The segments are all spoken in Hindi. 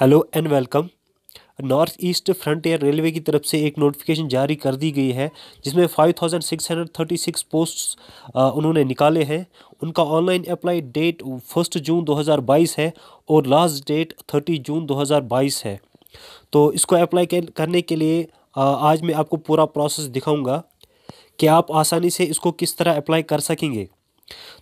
hello and welcome North East Frontier Railway की तरफ से एक नोटिफिकेशन जारी कर दी गई है जिसमें five thousand six hundred thirty six post उन्होंने निकाले हैं उनका online apply date first June दो हज़ार बाईस है और लास्ट डेट थर्टी जून दो हज़ार बाईस है तो इसको अप्लाई करने के लिए आज मैं आपको पूरा प्रोसेस दिखाऊँगा कि आप आसानी से इसको किस तरह अप्लाई कर सकेंगे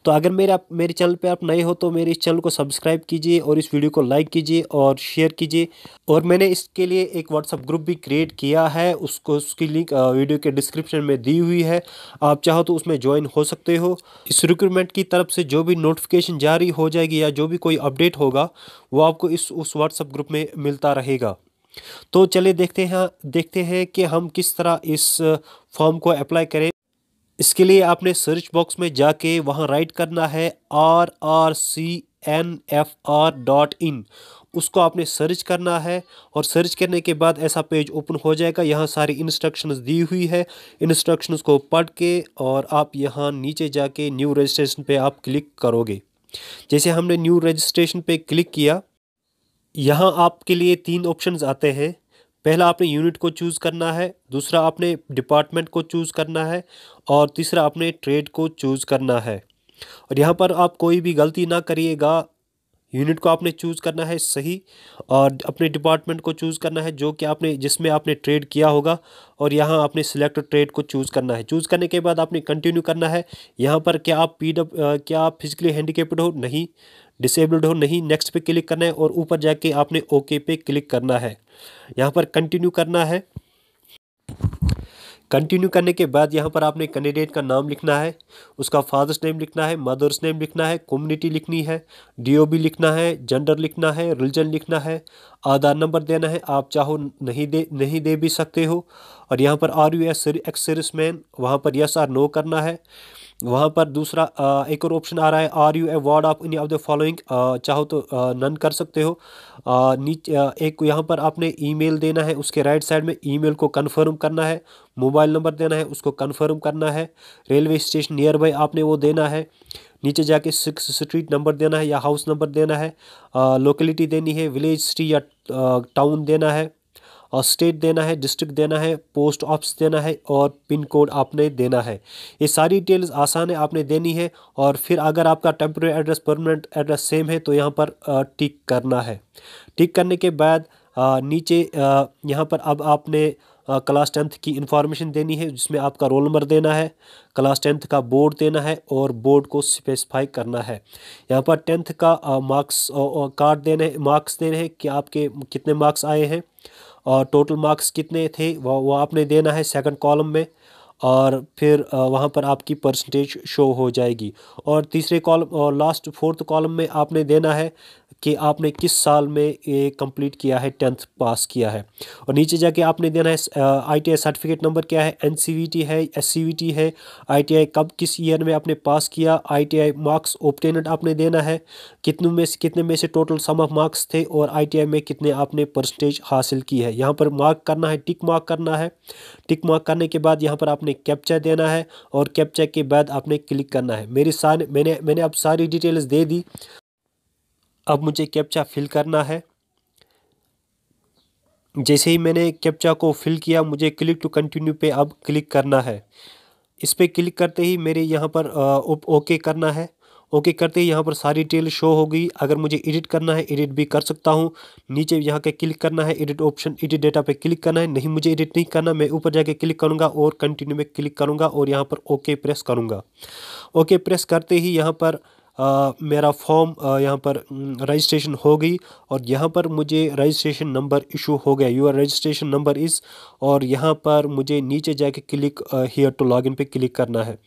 तो अगर मेरे आप मेरे चैनल पे आप नए हो तो मेरे इस चैनल को सब्सक्राइब कीजिए और इस वीडियो को लाइक कीजिए और शेयर कीजिए और मैंने इसके लिए एक व्हाट्सअप ग्रुप भी क्रिएट किया है उसको उसकी लिंक वीडियो के डिस्क्रिप्शन में दी हुई है आप चाहो तो उसमें ज्वाइन हो सकते हो इस रिक्रूटमेंट की तरफ से जो भी नोटिफिकेशन जारी हो जाएगी या जो भी कोई अपडेट होगा वो आपको इस उस व्हाट्सअप ग्रुप में मिलता रहेगा तो चलिए देखते हैं देखते हैं कि हम किस तरह इस फॉर्म को अप्लाई करें इसके लिए आपने सर्च बॉक्स में जाके वहाँ राइट करना है R R C N F R dot in उसको आपने सर्च करना है और सर्च करने के बाद ऐसा पेज ओपन हो जाएगा यहाँ सारी इंस्ट्रक्शंस दी हुई है इंस्ट्रक्शंस को पढ़ के और आप यहाँ नीचे जाके न्यू रजिस्ट्रेशन पे आप क्लिक करोगे जैसे हमने न्यू रजिस्ट्रेशन पे क्लिक किया यहाँ आपके लिए तीन ऑप्शंस आते हैं पहला आपने यूनिट को चूज़ करना है दूसरा आपने डिपार्टमेंट को चूज़ करना है और तीसरा आपने ट्रेड को चूज़ करना है और यहाँ पर आप कोई भी गलती ना करिएगा यूनिट को आपने चूज़ करना है सही और अपने डिपार्टमेंट को चूज़ करना है जो कि आपने जिसमें आपने ट्रेड किया होगा और यहाँ आपने सिलेक्ट ट्रेड को चूज़ करना है चूज़ करने के बाद आपने कंटिन्यू करना है यहाँ पर क्या आप पी डब क्या आप फिजिकली हैंडीकेप्ड हो नहीं डिसेबल्ड हो नहीं नेक्स्ट पे क्लिक करना है और ऊपर जाके आपने ओके पे क्लिक करना है यहाँ पर कंटिन्यू करना है कंटिन्यू करने के बाद यहाँ पर आपने कैंडिडेट का नाम लिखना है उसका फादर्स नेम लिखना है मदर्स नेम लिखना है कम्युनिटी लिखनी है डीओबी लिखना है जेंडर लिखना है रिलीजन लिखना है आधार नंबर देना है आप चाहो नहीं दे नहीं दे भी सकते हो और यहाँ पर are you S ex service man वहाँ पर यस आर नो करना है वहाँ पर दूसरा एक और ऑप्शन आ रहा है are you a ward of any of the following चाहो तो नन कर सकते हो नीचे एक यहाँ पर आपने ईमेल देना है उसके राइट साइड में ईमेल को कंफर्म करना है मोबाइल नंबर देना है उसको कंफर्म करना है रेलवे स्टेशन नियर बाई आपने वो देना है नीचे जाके सिक्स स्ट्रीट नंबर देना है या हाउस नंबर देना है लोकेलिटी देनी है विलेज सिटी या टाउन देना है और स्टेट देना है डिस्ट्रिक्ट देना है पोस्ट ऑफिस देना है और पिन कोड आपने देना है ये सारी डिटेल्स आसान है आपने देनी है और फिर अगर आपका temporary address permanent address same है तो यहाँ पर टिक करना है टिक करने के बाद नीचे यहाँ पर अब आपने क्लास टेंथ की इन्फॉर्मेशन देनी है जिसमें आपका रोल नंबर देना है क्लास टेंथ का बोर्ड देना है और बोर्ड को स्पेसिफाई करना है यहाँ पर टेंथ का मार्क्स कार्ड देने मार्क्स देने हैं कि आपके कितने मार्क्स आए हैं और टोटल मार्क्स कितने थे वो वो आपने देना है सेकंड कॉलम में और फिर वहाँ पर आपकी परसेंटेज शो हो जाएगी और तीसरे कॉलम और लास्ट फोर्थ कॉलम में आपने देना है कि आपने किस साल में ये कंप्लीट किया है टेंथ पास किया है और नीचे जाके आपने देना है आई सर्टिफिकेट नंबर क्या है एन है एस है आई कब किस ईयर में आपने पास किया आई मार्क्स ओपटेनड आपने देना है कितने में से कितने में से टोटल सम ऑफ मार्क्स थे और आई में कितने आपने परसेंटेज हासिल की है यहाँ पर मार्क करना है टिक मार्क करना है टिक मार्क करने के बाद यहाँ पर आपने कैप्चा देना है और कैप्चा के बाद आपने क्लिक करना है मेरी सारे मैंने मैंने अब सारी डिटेल्स दे दी अब मुझे कैप्चा फिल करना है जैसे ही मैंने कैप्चा को फिल किया मुझे क्लिक टू कंटिन्यू पे अब क्लिक करना है इस पर क्लिक करते ही मेरे यहाँ पर ओके करना है ओके करते ही यहाँ पर सारी डिटेल शो होगी अगर मुझे एडिट करना है एडिट भी कर सकता हूँ नीचे यहाँ के क्लिक करना है एडिट ऑप्शन एडिट डेटा पे क्लिक करना है नहीं मुझे एडिट नहीं करना मैं ऊपर जाके क्लिक करूँगा और कंटिन्यू में क्लिक करूँगा और यहाँ पर ओके प्रेस करूँगा ओके प्रेस करते ही यहाँ पर मेरा फॉर्म यहाँ पर रजिस्ट्रेशन हो गई और यहाँ पर मुझे रजिस्ट्रेशन नंबर इशू हो गया यूर रजिस्ट्रेशन नंबर इस और यहाँ पर मुझे नीचे जाके क्लिक हियर टू लॉगिन पे क्लिक करना है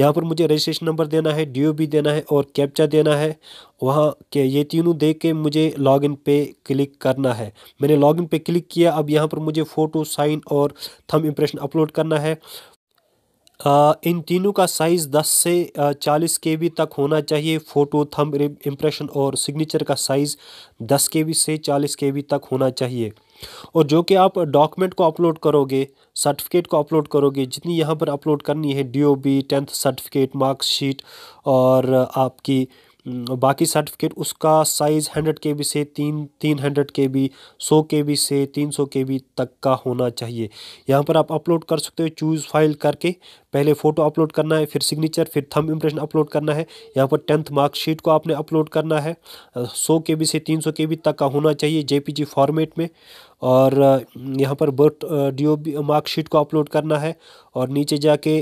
यहाँ पर मुझे रजिस्ट्रेशन नंबर देना है डी देना है और कैप्चा देना है वहाँ के ये तीनों देख के मुझे लॉगिन पे क्लिक करना है मैंने लॉगिन पे क्लिक किया अब यहाँ पर मुझे फ़ोटो साइन और थम इम्प्रेशन अपलोड करना है इन तीनों का साइज़ 10 से 40 के तक होना चाहिए फ़ोटो थम इम्प्रेशन और सिग्नेचर का साइज़ 10 के से 40 के तक होना चाहिए और जो कि आप डॉक्यूमेंट को अपलोड करोगे सर्टिफिकेट को अपलोड करोगे जितनी यहाँ पर अपलोड करनी है D O B tenth certificate marksheet और आपकी बाकी सर्टिफिकेट उसका साइज़ हंड्रेड के बी से तीन तीन हंड्रेड के बी सौ के बी से तीन सौ के बी तक का होना चाहिए यहाँ पर आप अपलोड कर सकते हो चूज़ फाइल करके पहले फ़ोटो अपलोड करना है फिर सिग्नेचर फिर थम इम्प्रेशन अपलोड करना है यहाँ पर टेंथ मार्कशीट को आपने अपलोड करना है सौ के बी से तीन सौ के बी तक का होना चाहिए जे पी जी फॉर्मेट में और यहाँ पर birth D O B marksheet को अपलोड करना है और नीचे जाके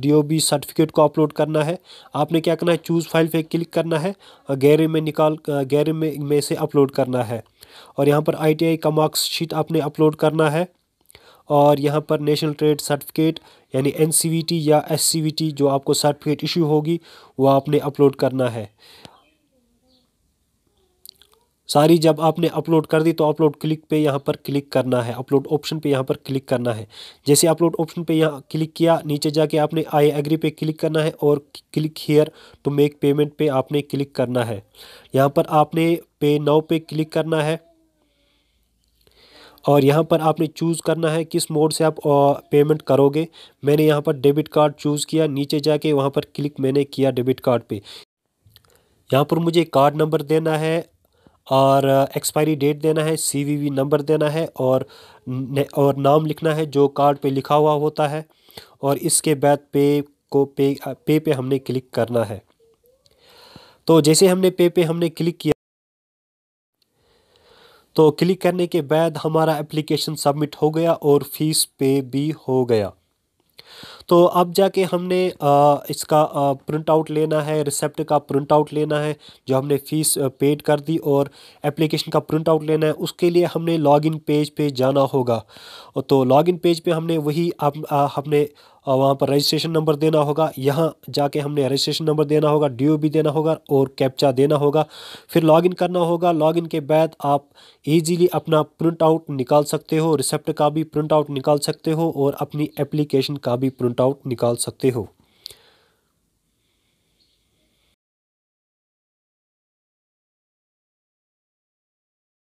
डी ओ बी सर्टिफिकेट को अपलोड करना है आपने क्या करना है चूज़ फाइल पे क्लिक करना है और गैरे में निकाल गैरे में में से अपलोड करना है और यहाँ पर आई टी आई का मार्कशीट आपने अपलोड करना है और यहाँ पर नेशनल ट्रेड सर्टिफिकेट यानी एन या एस जो आपको सर्टिफिकेट इशू होगी वो आपने अपलोड करना है सारी जब आपने अपलोड कर दी तो अपलोड क्लिक पे यहाँ पर क्लिक करना है अपलोड ऑप्शन पे यहाँ पर क्लिक करना है जैसे अपलोड ऑप्शन पे यहाँ क्लिक किया नीचे जाके आपने आई एग्री पे क्लिक करना है और click here to make payment पे आपने क्लिक करना है यहाँ पर आपने पे नाउ पे क्लिक करना है और यहाँ पर आपने चूज़ करना है किस मोड से आप पेमेंट करोगे मैंने यहाँ पर डेबिट कार्ड चूज़ किया नीचे जाके वहाँ पर क्लिक मैंने किया डेबिट कार्ड पर यहाँ पर मुझे कार्ड नंबर देना है और एक्सपायरी डेट देना है सीवीवी नंबर देना है और और नाम लिखना है जो कार्ड पे लिखा हुआ होता है और इसके बाद पे को पे पे पे हमने क्लिक करना है तो जैसे हमने पे पे हमने क्लिक किया तो क्लिक करने के बाद हमारा एप्लीकेशन सबमिट हो गया और फीस पे भी हो गया तो अब जाके हमने इसका प्रिंट आउट लेना है रिसेप्ट का प्रिंट आउट लेना है जो हमने फ़ीस पेड कर दी और एप्लीकेशन का प्रिंट आउट लेना है उसके लिए हमने लॉगिन पेज पे जाना होगा तो लॉगिन पेज पे हमने वही आप, हमने वहाँ पर रजिस्ट्रेशन नंबर देना होगा यहाँ जाके हमने रजिस्ट्रेशन नंबर देना होगा डी भी देना होगा और कैप्चा देना होगा फिर लॉगिन करना होगा लॉगिन के बाद आप इजीली अपना प्रिंट आउट निकाल सकते हो रिसेप्ट का भी प्रिंट आउट निकाल सकते हो और अपनी एप्लीकेशन का भी प्रिंट प्रिंट आउट निकाल सकते हो